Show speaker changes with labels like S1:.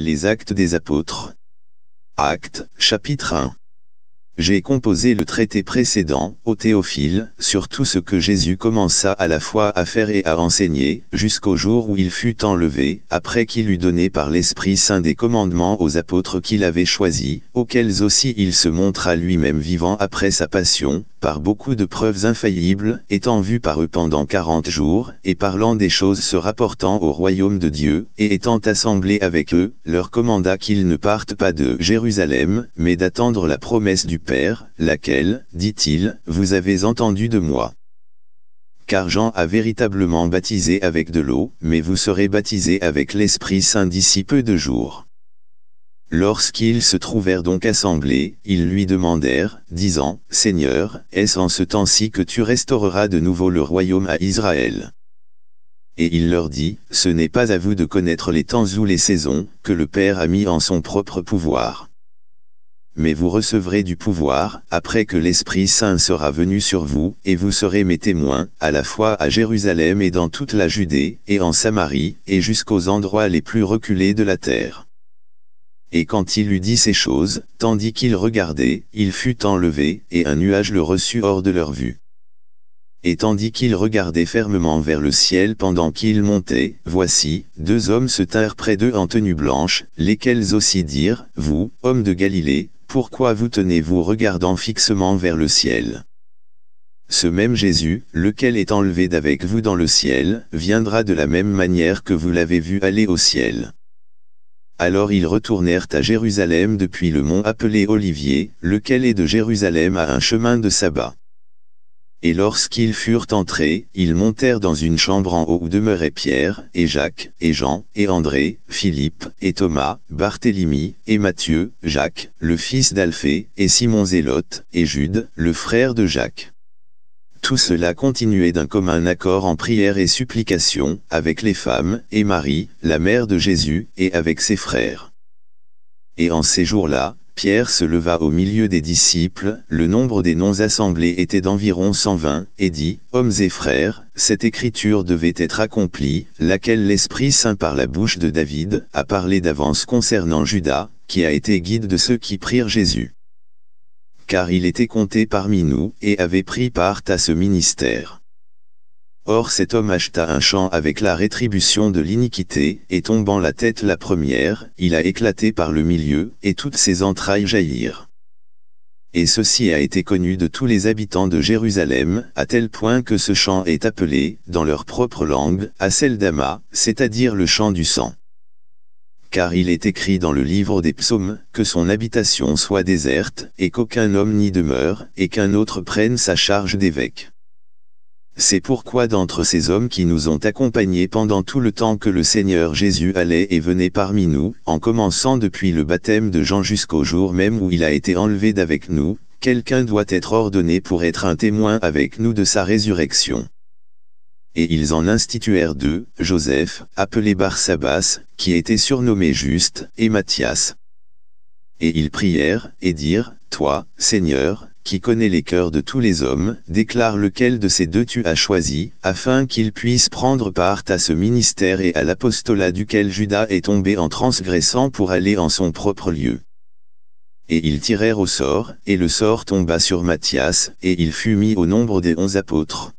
S1: Les Actes des Apôtres. Actes, chapitre 1. J'ai composé le traité précédent, au Théophile, sur tout ce que Jésus commença à la fois à faire et à enseigner, jusqu'au jour où il fut enlevé, après qu'il eut donné par l'Esprit Saint des commandements aux apôtres qu'il avait choisis, auxquels aussi il se montra lui-même vivant après sa passion, par beaucoup de preuves infaillibles, étant vu par eux pendant quarante jours, et parlant des choses se rapportant au royaume de Dieu, et étant assemblés avec eux, leur commanda qu'ils ne partent pas de Jérusalem, mais d'attendre la promesse du Père, laquelle, dit-il, vous avez entendu de moi car Jean a véritablement baptisé avec de l'eau, mais vous serez baptisés avec l'Esprit Saint d'ici peu de jours. Lorsqu'ils se trouvèrent donc assemblés, ils lui demandèrent, disant, Seigneur, est-ce en ce temps-ci que tu restaureras de nouveau le royaume à Israël Et il leur dit, Ce n'est pas à vous de connaître les temps ou les saisons, que le Père a mis en son propre pouvoir. Mais vous recevrez du pouvoir, après que l'Esprit Saint sera venu sur vous, et vous serez mes témoins, à la fois à Jérusalem et dans toute la Judée, et en Samarie, et jusqu'aux endroits les plus reculés de la terre. Et quand il eut dit ces choses, tandis qu'il regardait, il fut enlevé, et un nuage le reçut hors de leur vue. Et tandis qu'il regardait fermement vers le ciel pendant qu'il montait, voici, deux hommes se tinrent près d'eux en tenue blanche, lesquels aussi dirent, « Vous, hommes de Galilée, pourquoi vous tenez-vous regardant fixement vers le ciel ?» Ce même Jésus, lequel est enlevé d'avec vous dans le ciel, viendra de la même manière que vous l'avez vu aller au ciel. Alors ils retournèrent à Jérusalem depuis le mont appelé Olivier, lequel est de Jérusalem à un chemin de sabbat. Et lorsqu'ils furent entrés, ils montèrent dans une chambre en haut où demeuraient Pierre, et Jacques, et Jean, et André, Philippe, et Thomas, Barthélemy, et Matthieu, Jacques, le fils d'Alphée, et Simon Zélote, et Jude, le frère de Jacques. Tout cela continuait d'un commun accord en prière et supplication, avec les femmes, et Marie, la mère de Jésus, et avec ses frères. Et en ces jours-là, Pierre se leva au milieu des disciples, le nombre des noms assemblés était d'environ 120, et dit, « Hommes et frères, cette écriture devait être accomplie, laquelle l'Esprit Saint par la bouche de David a parlé d'avance concernant Judas, qui a été guide de ceux qui prirent Jésus. » car il était compté parmi nous et avait pris part à ce ministère. Or cet homme acheta un champ avec la rétribution de l'iniquité, et tombant la tête la première, il a éclaté par le milieu, et toutes ses entrailles jaillirent. Et ceci a été connu de tous les habitants de Jérusalem, à tel point que ce champ est appelé, dans leur propre langue, à celle c'est-à-dire le champ du sang car il est écrit dans le livre des psaumes, que son habitation soit déserte, et qu'aucun homme n'y demeure, et qu'un autre prenne sa charge d'évêque. C'est pourquoi d'entre ces hommes qui nous ont accompagnés pendant tout le temps que le Seigneur Jésus allait et venait parmi nous, en commençant depuis le baptême de Jean jusqu'au jour même où il a été enlevé d'avec nous, quelqu'un doit être ordonné pour être un témoin avec nous de sa résurrection et ils en instituèrent deux, Joseph, appelé Barsabas, qui était surnommé Juste, et Matthias. Et ils prièrent, et dirent, Toi, Seigneur, qui connais les cœurs de tous les hommes, déclare lequel de ces deux tu as choisi, afin qu'il puisse prendre part à ce ministère et à l'apostolat duquel Judas est tombé en transgressant pour aller en son propre lieu. Et ils tirèrent au sort, et le sort tomba sur Matthias, et il fut mis au nombre des onze apôtres.